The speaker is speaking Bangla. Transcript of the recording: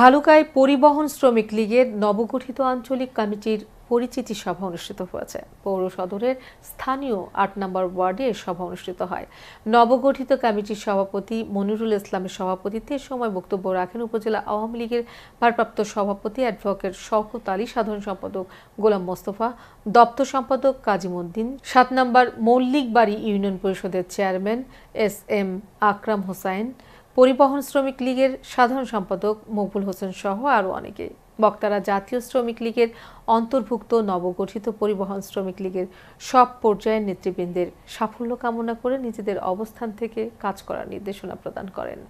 ভালুকায় পরিবহন শ্রমিক লীগের নবগঠিত আঞ্চলিক কমিটির পরিচিতি সভা অনুষ্ঠিত হয়েছে পৌর সদরের স্থানীয় আট নম্বর ওয়ার্ডে সভা অনুষ্ঠিত হয় নবগঠিত কমিটির সভাপতি মনিরুল ইসলামের সভাপতিত্বে সময় বক্তব্য রাখেন উপজেলা আওয়ামী লীগের ভারপ্রাপ্ত সভাপতি অ্যাডভোকেট শওকত আলী সাধারণ সম্পাদক গোলাম মোস্তফা দপ্তর সম্পাদক কাজিমুদ্দিন সাত নম্বর মল্লিকবাড়ি ইউনিয়ন পরিষদের chairman S M Akram Hossain পরিবহন শ্রমিক লীগের সাধারণ সম্পাদক মকবুল হোসেন সহ আরও অনেকে বক্তারা জাতীয় শ্রমিক লীগের অন্তর্ভুক্ত নবগঠিত পরিবহন শ্রমিক লীগের সব পর্যায়ের নেতৃবৃন্দের সাফল্য কামনা করে নিজেদের অবস্থান থেকে কাজ করার নির্দেশনা প্রদান করেন